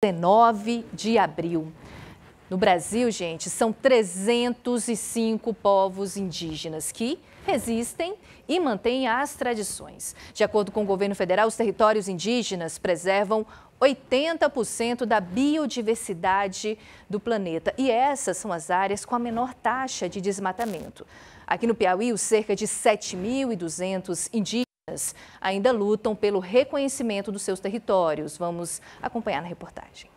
19 de abril. No Brasil, gente, são 305 povos indígenas que resistem e mantêm as tradições. De acordo com o governo federal, os territórios indígenas preservam 80% da biodiversidade do planeta. E essas são as áreas com a menor taxa de desmatamento. Aqui no Piauí, cerca de 7.200 indígenas indígenas ainda lutam pelo reconhecimento dos seus territórios. Vamos acompanhar na reportagem.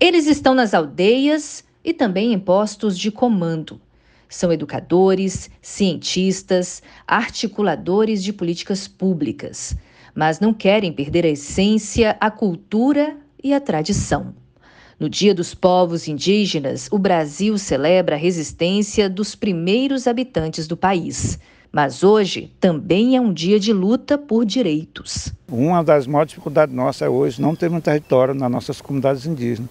Eles estão nas aldeias e também em postos de comando. São educadores, cientistas, articuladores de políticas públicas, mas não querem perder a essência, a cultura e a tradição. No Dia dos Povos Indígenas, o Brasil celebra a resistência dos primeiros habitantes do país. Mas hoje também é um dia de luta por direitos. Uma das maiores dificuldades nossas é hoje não termos um território nas nossas comunidades indígenas.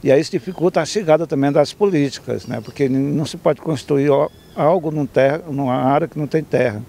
E aí isso dificulta a chegada também das políticas, né? porque não se pode construir algo numa terra, numa área que não tem terra.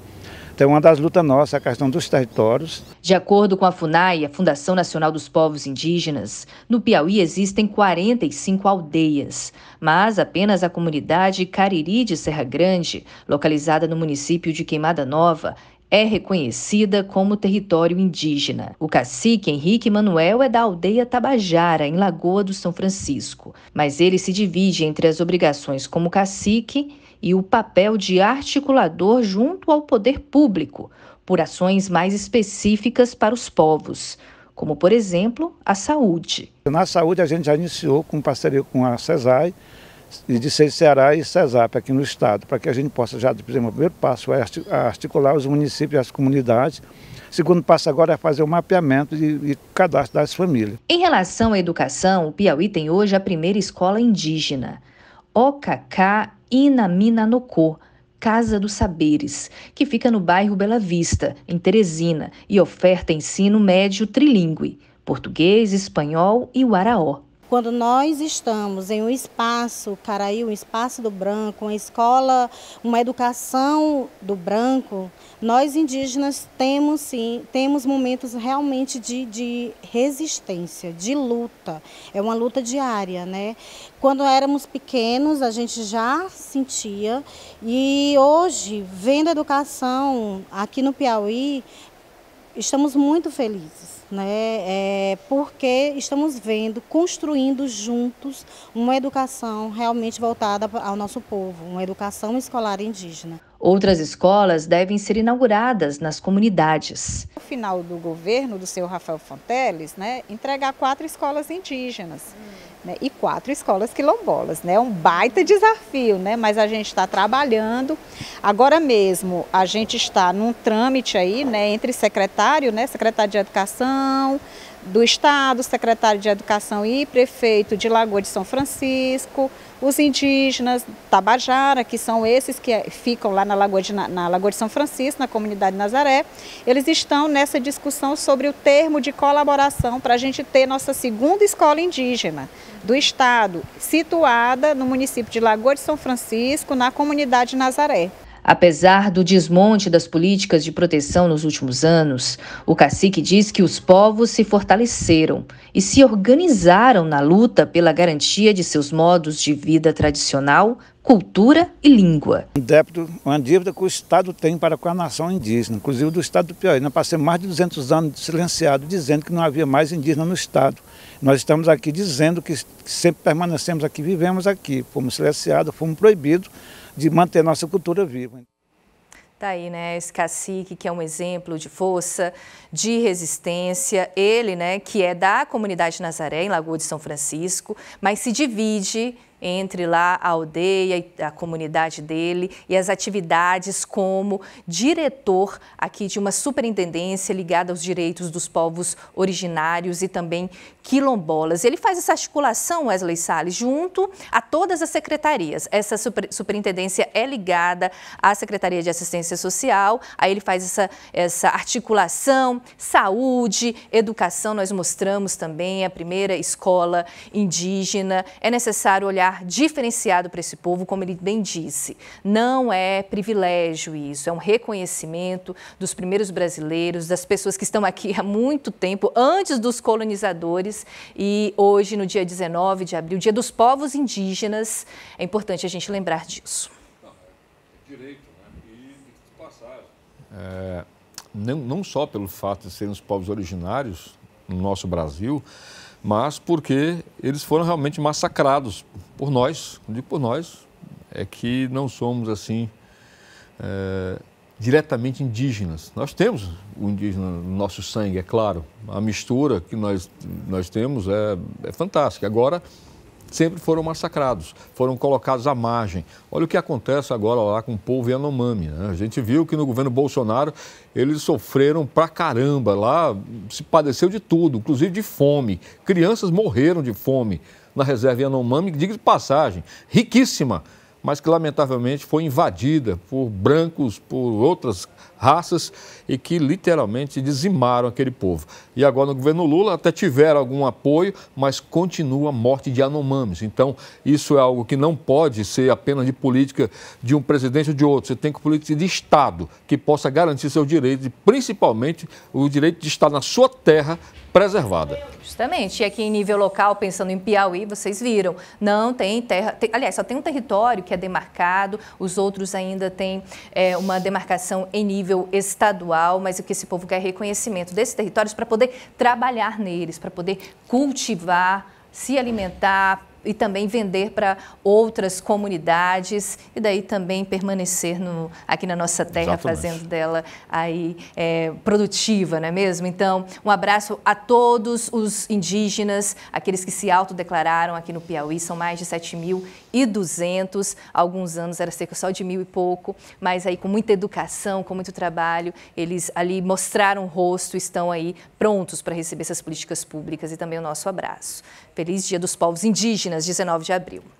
Então, é uma das lutas nossas é a questão dos territórios. De acordo com a FUNAI, a Fundação Nacional dos Povos Indígenas, no Piauí existem 45 aldeias, mas apenas a comunidade Cariri de Serra Grande, localizada no município de Queimada Nova, é reconhecida como território indígena. O cacique Henrique Manuel é da aldeia Tabajara, em Lagoa do São Francisco, mas ele se divide entre as obrigações como cacique e o papel de articulador junto ao poder público, por ações mais específicas para os povos, como, por exemplo, a saúde. Na saúde, a gente já iniciou com parceria com a CESAI, de Ceará e CESAP aqui no estado, para que a gente possa já, por exemplo, o primeiro passo é articular os municípios e as comunidades. O segundo passo agora é fazer o mapeamento e, e cadastro das famílias. Em relação à educação, o Piauí tem hoje a primeira escola indígena. OKK Inaminanocô, Casa dos Saberes, que fica no bairro Bela Vista, em Teresina, e oferta ensino médio trilingüe, português, espanhol e araó. Quando nós estamos em um espaço, Caraí, um espaço do branco, uma escola, uma educação do branco, nós indígenas temos sim, temos momentos realmente de, de resistência, de luta. É uma luta diária, né? Quando éramos pequenos, a gente já sentia e hoje, vendo a educação aqui no Piauí, estamos muito felizes, né? É, porque estamos vendo, construindo juntos uma educação realmente voltada ao nosso povo, uma educação escolar indígena. Outras escolas devem ser inauguradas nas comunidades. No final do governo do senhor Rafael Fonteles, né, entregar quatro escolas indígenas. Hum né, e quatro escolas quilombolas. É né, um baita desafio, né, mas a gente está trabalhando. Agora mesmo a gente está num trâmite aí né, entre secretário, né, secretário de Educação, do Estado, secretário de Educação e prefeito de Lagoa de São Francisco, os indígenas Tabajara, que são esses que é, ficam lá na Lagoa de, na Lagoa de São Francisco, na comunidade Nazaré, eles estão nessa discussão sobre o termo de colaboração para a gente ter nossa segunda escola indígena do Estado, situada no município de Lagoa de São Francisco, na comunidade Nazaré. Apesar do desmonte das políticas de proteção nos últimos anos, o cacique diz que os povos se fortaleceram e se organizaram na luta pela garantia de seus modos de vida tradicional, cultura e língua. Um débito, uma dívida que o Estado tem para com a nação indígena, inclusive do Estado do Piauí. Nós passamos mais de 200 anos silenciados, dizendo que não havia mais indígena no Estado. Nós estamos aqui dizendo que sempre permanecemos aqui, vivemos aqui, fomos silenciados, fomos proibidos de manter nossa cultura viva. Está aí, né, esse cacique que é um exemplo de força, de resistência. Ele, né, que é da comunidade Nazaré, em Lagoa de São Francisco, mas se divide entre lá a aldeia e a comunidade dele e as atividades como diretor aqui de uma superintendência ligada aos direitos dos povos originários e também quilombolas. Ele faz essa articulação, Wesley Salles, junto a todas as secretarias. Essa super, superintendência é ligada à Secretaria de Assistência Social, aí ele faz essa, essa articulação, saúde, educação, nós mostramos também a primeira escola indígena. É necessário olhar diferenciado para esse povo, como ele bem disse. Não é privilégio isso, é um reconhecimento dos primeiros brasileiros, das pessoas que estão aqui há muito tempo, antes dos colonizadores. E hoje, no dia 19 de abril, dia dos povos indígenas, é importante a gente lembrar disso. Não, direito, né? É, não, não só pelo fato de serem os povos originários no nosso Brasil, mas porque eles foram realmente massacrados por nós, digo por nós, é que não somos assim é, diretamente indígenas. Nós temos o indígena no nosso sangue, é claro. A mistura que nós, nós temos é, é fantástica. Agora, sempre foram massacrados, foram colocados à margem. Olha o que acontece agora lá com o povo Yanomami. Né? A gente viu que no governo Bolsonaro eles sofreram pra caramba lá, se padeceu de tudo, inclusive de fome. Crianças morreram de fome na reserva Yanomami, diga de passagem, riquíssima, mas que lamentavelmente foi invadida por brancos, por outras raças e que literalmente dizimaram aquele povo. E agora no governo Lula até tiveram algum apoio, mas continua a morte de Anomames. Então, isso é algo que não pode ser apenas de política de um presidente ou de outro. Você tem que política de Estado que possa garantir seus direitos e principalmente o direito de estar na sua terra preservada. Justamente. E aqui em nível local, pensando em Piauí, vocês viram, não tem terra. Tem, aliás, só tem um território que é demarcado, os outros ainda têm é, uma demarcação em nível nível estadual, mas o que esse povo quer é reconhecimento desses territórios para poder trabalhar neles, para poder cultivar, se alimentar, e também vender para outras comunidades e daí também permanecer no, aqui na nossa terra, Exatamente. fazendo dela aí é, produtiva, não é mesmo? Então, um abraço a todos os indígenas, aqueles que se autodeclararam aqui no Piauí, são mais de 7.200, alguns anos era cerca só de mil e pouco, mas aí com muita educação, com muito trabalho, eles ali mostraram o rosto, estão aí prontos para receber essas políticas públicas e também o nosso abraço. Feliz Dia dos Povos Indígenas! Campinas, 19 de abril.